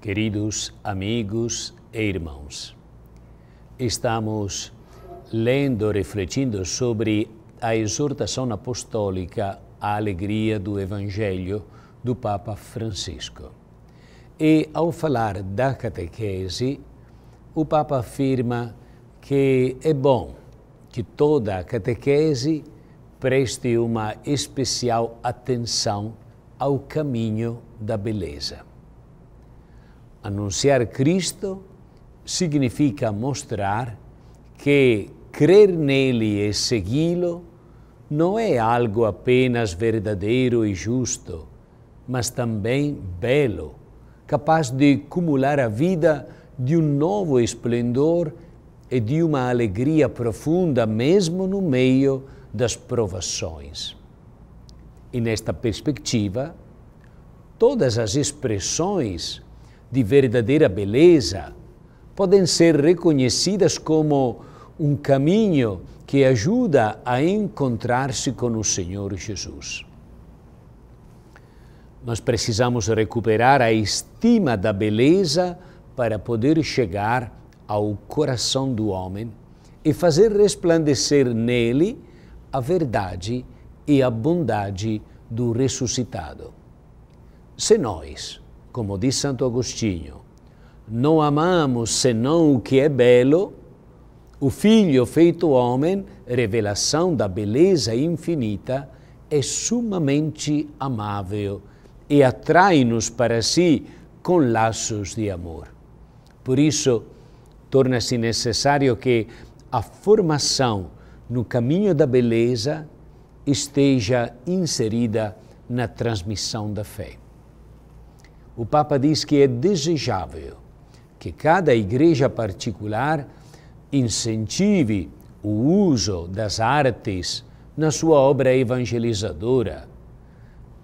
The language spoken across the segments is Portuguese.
Queridos amigos e irmãos, estamos lendo, refletindo sobre a exortação apostólica à alegria do Evangelho do Papa Francisco. E ao falar da catequese, o Papa afirma que é bom que toda a catequese preste uma especial atenção ao caminho da beleza. Anunciar Cristo significa mostrar que crer nele e segui-lo não é algo apenas verdadeiro e justo, mas também belo, capaz de acumular a vida de um novo esplendor e de uma alegria profunda, mesmo no meio das provações. E nesta perspectiva, todas as expressões de verdadeira beleza podem ser reconhecidas como um caminho que ajuda a encontrar-se com o Senhor Jesus. Nós precisamos recuperar a estima da beleza para poder chegar ao coração do homem e fazer resplandecer nele a verdade e a bondade do ressuscitado. Se nós, como diz Santo Agostinho, não amamos senão o que é belo, o Filho feito homem, revelação da beleza infinita, é sumamente amável e atrai-nos para si com laços de amor. Por isso, torna-se necessário que a formação no caminho da beleza esteja inserida na transmissão da fé o Papa diz que é desejável que cada igreja particular incentive o uso das artes na sua obra evangelizadora,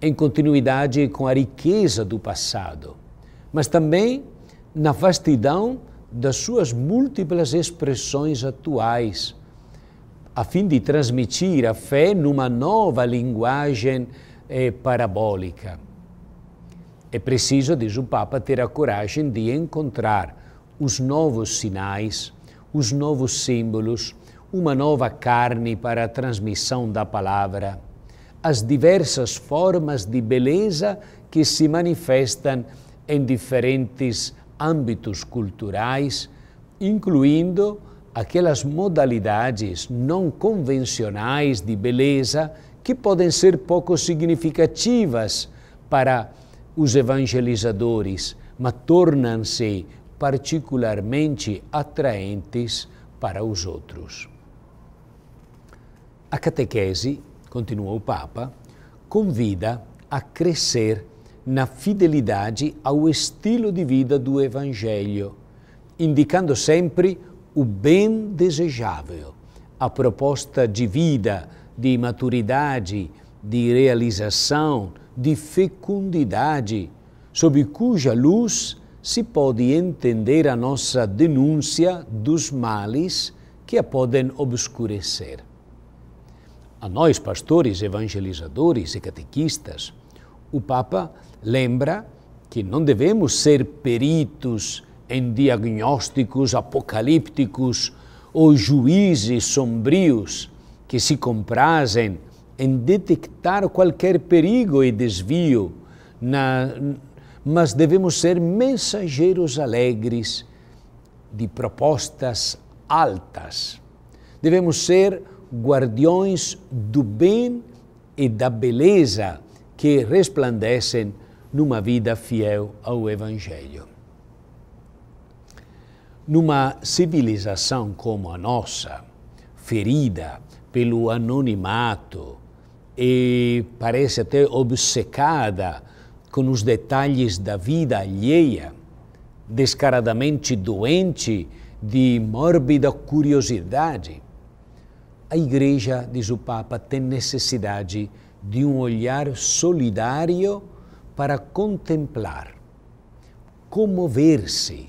em continuidade com a riqueza do passado, mas também na vastidão das suas múltiplas expressões atuais, a fim de transmitir a fé numa nova linguagem eh, parabólica. É preciso, diz o Papa, ter a coragem de encontrar os novos sinais, os novos símbolos, uma nova carne para a transmissão da palavra, as diversas formas de beleza que se manifestam em diferentes âmbitos culturais, incluindo aquelas modalidades não convencionais de beleza que podem ser pouco significativas para os evangelizadores, mas tornam-se particularmente atraentes para os outros. A catequese, continua o Papa, convida a crescer na fidelidade ao estilo de vida do Evangelho, indicando sempre o bem desejável, a proposta de vida, de maturidade, de realização, de fecundidade, sob cuja luz se pode entender a nossa denúncia dos males que a podem obscurecer. A nós, pastores, evangelizadores e catequistas, o Papa lembra que não devemos ser peritos em diagnósticos apocalípticos ou juízes sombrios que se comprazem em detectar qualquer perigo e desvio, na, mas devemos ser mensageiros alegres de propostas altas. Devemos ser guardiões do bem e da beleza que resplandecem numa vida fiel ao Evangelho. Numa civilização como a nossa, ferida pelo anonimato, e parece até obcecada com os detalhes da vida alheia, descaradamente doente de mórbida curiosidade. A Igreja, diz o Papa, tem necessidade de um olhar solidário para contemplar, comover-se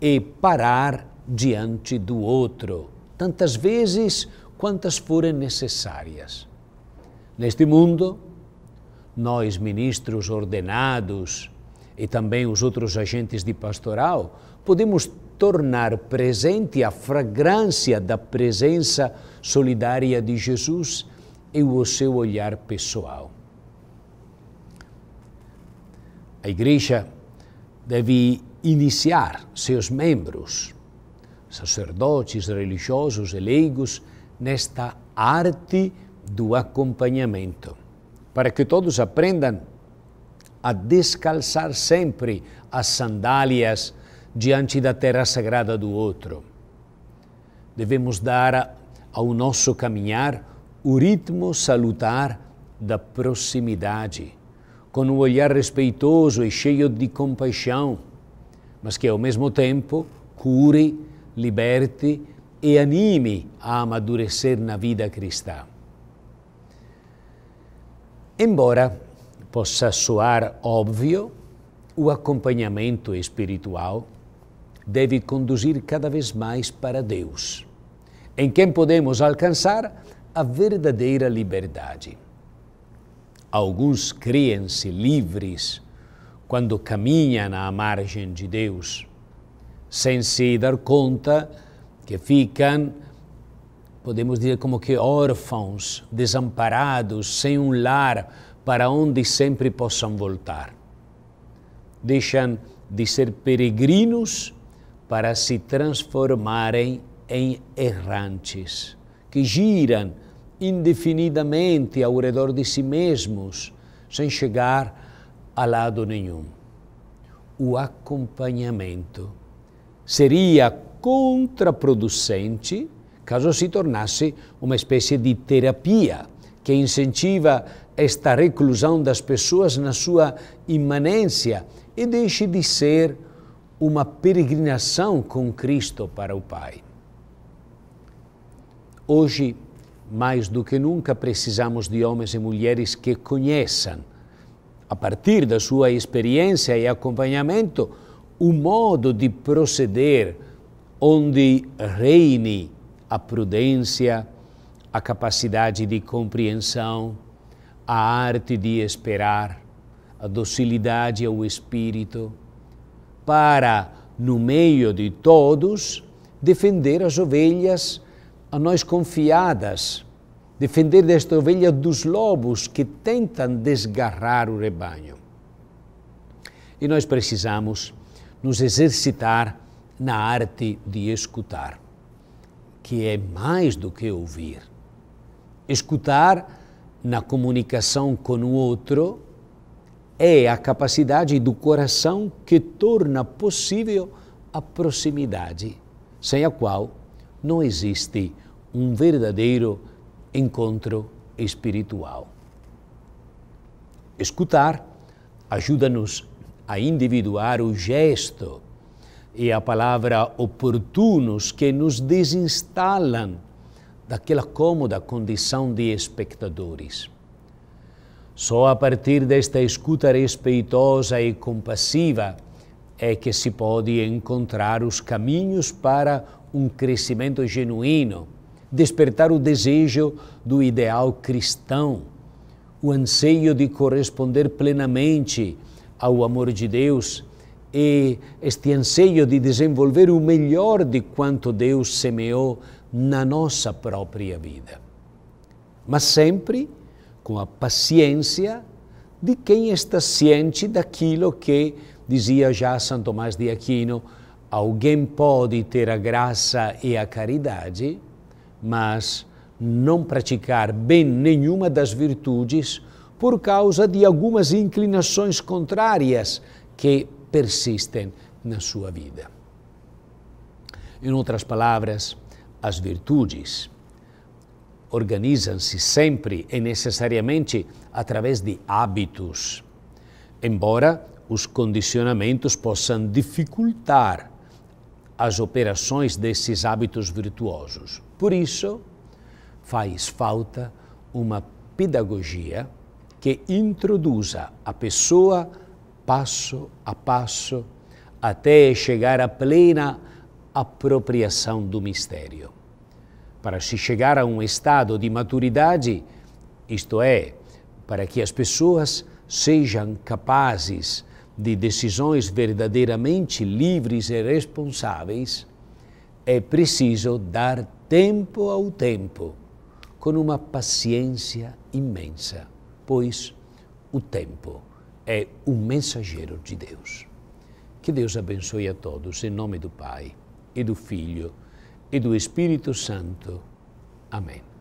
e parar diante do outro, tantas vezes quantas forem necessárias. Neste mundo, nós, ministros ordenados e também os outros agentes de pastoral, podemos tornar presente a fragrância da presença solidária de Jesus e o seu olhar pessoal. A Igreja deve iniciar seus membros, sacerdotes, religiosos e leigos, nesta arte do acompanhamento, para que todos aprendam a descalçar sempre as sandálias diante da terra sagrada do outro. Devemos dar ao nosso caminhar o ritmo salutar da proximidade, com um olhar respeitoso e cheio de compaixão, mas que ao mesmo tempo cure, liberte e anime a amadurecer na vida cristã. Embora possa soar óbvio, o acompanhamento espiritual deve conduzir cada vez mais para Deus, em quem podemos alcançar a verdadeira liberdade. Alguns criem se livres quando caminham à margem de Deus, sem se dar conta que ficam podemos dizer como que órfãos, desamparados, sem um lar para onde sempre possam voltar. Deixam de ser peregrinos para se transformarem em errantes, que giram indefinidamente ao redor de si mesmos, sem chegar a lado nenhum. O acompanhamento seria contraproducente caso si tornasse uma espécie de terapia que incentiva esta reclusão das pessoas na sua imanência e deixe de ser uma peregrinação com Cristo para o Pai. Hoje, mais do que nunca, precisamos de homens e mulheres que conheçam, a partir da sua experiência e acompanhamento, o modo de proceder onde reine a prudência, a capacidade de compreensão, a arte de esperar, a docilidade ao espírito, para, no meio de todos, defender as ovelhas a nós confiadas, defender desta ovelha dos lobos que tentam desgarrar o rebanho. E nós precisamos nos exercitar na arte de escutar que é mais do que ouvir. Escutar na comunicação com o outro é a capacidade do coração que torna possível a proximidade, sem a qual não existe um verdadeiro encontro espiritual. Escutar ajuda-nos a individuar o gesto e a palavra oportunos, que nos desinstalam daquela cômoda condição de espectadores. Só a partir desta escuta respeitosa e compassiva é que se pode encontrar os caminhos para um crescimento genuíno, despertar o desejo do ideal cristão, o anseio de corresponder plenamente ao amor de Deus e este anseio de desenvolver o melhor de quanto Deus semeou na nossa própria vida. Mas sempre com a paciência de quem está ciente daquilo que dizia já São Tomás de Aquino: alguém pode ter a graça e a caridade, mas não praticar bem nenhuma das virtudes por causa de algumas inclinações contrárias que persistem na sua vida. Em outras palavras, as virtudes organizam-se sempre e necessariamente através de hábitos, embora os condicionamentos possam dificultar as operações desses hábitos virtuosos. Por isso, faz falta uma pedagogia que introduza a pessoa passo a passo, até chegar à plena apropriação do mistério. Para se chegar a um estado de maturidade, isto é, para que as pessoas sejam capazes de decisões verdadeiramente livres e responsáveis, é preciso dar tempo ao tempo, com uma paciência imensa, pois o tempo é um mensageiro de Deus. Que Deus abençoe a todos, em nome do Pai, e do Filho, e do Espírito Santo. Amém.